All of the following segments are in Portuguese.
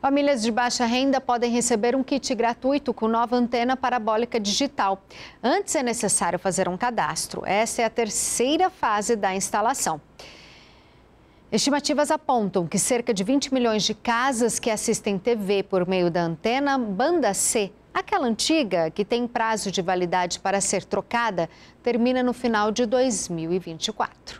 Famílias de baixa renda podem receber um kit gratuito com nova antena parabólica digital. Antes é necessário fazer um cadastro. Essa é a terceira fase da instalação. Estimativas apontam que cerca de 20 milhões de casas que assistem TV por meio da antena banda C, aquela antiga que tem prazo de validade para ser trocada, termina no final de 2024.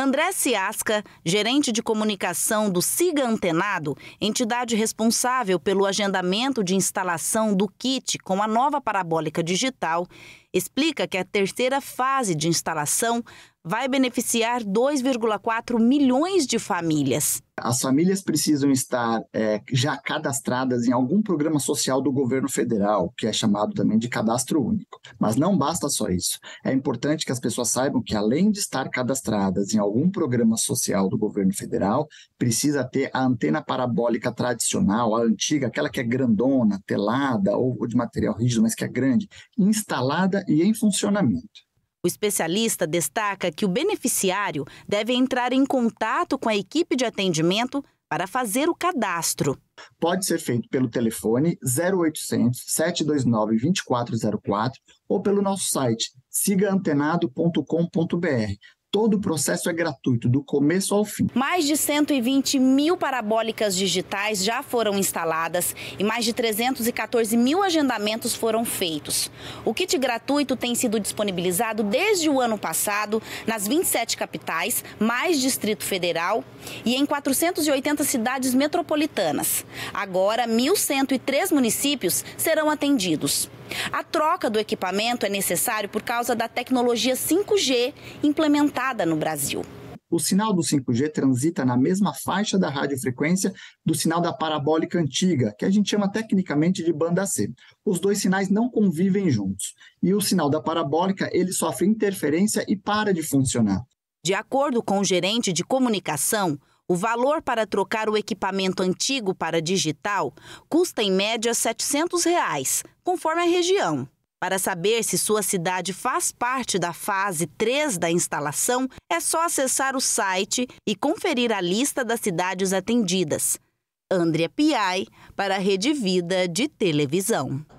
André Ciasca, gerente de comunicação do Siga Antenado, entidade responsável pelo agendamento de instalação do kit com a nova parabólica digital, explica que a terceira fase de instalação vai beneficiar 2,4 milhões de famílias. As famílias precisam estar é, já cadastradas em algum programa social do governo federal, que é chamado também de cadastro único. Mas não basta só isso. É importante que as pessoas saibam que, além de estar cadastradas em algum programa social do governo federal, precisa ter a antena parabólica tradicional, a antiga, aquela que é grandona, telada ou, ou de material rígido, mas que é grande, instalada e em funcionamento. O especialista destaca que o beneficiário deve entrar em contato com a equipe de atendimento para fazer o cadastro. Pode ser feito pelo telefone 0800 729 2404 ou pelo nosso site sigaantenado.com.br. Todo o processo é gratuito, do começo ao fim. Mais de 120 mil parabólicas digitais já foram instaladas e mais de 314 mil agendamentos foram feitos. O kit gratuito tem sido disponibilizado desde o ano passado nas 27 capitais, mais Distrito Federal e em 480 cidades metropolitanas. Agora, 1.103 municípios serão atendidos. A troca do equipamento é necessário por causa da tecnologia 5G implementada no Brasil. O sinal do 5G transita na mesma faixa da radiofrequência do sinal da parabólica antiga, que a gente chama tecnicamente de banda C. Os dois sinais não convivem juntos, e o sinal da parabólica ele sofre interferência e para de funcionar. De acordo com o gerente de comunicação, o valor para trocar o equipamento antigo para digital custa em média R$ 700, reais, conforme a região. Para saber se sua cidade faz parte da fase 3 da instalação, é só acessar o site e conferir a lista das cidades atendidas. Andrea Piai, para a Rede Vida de Televisão.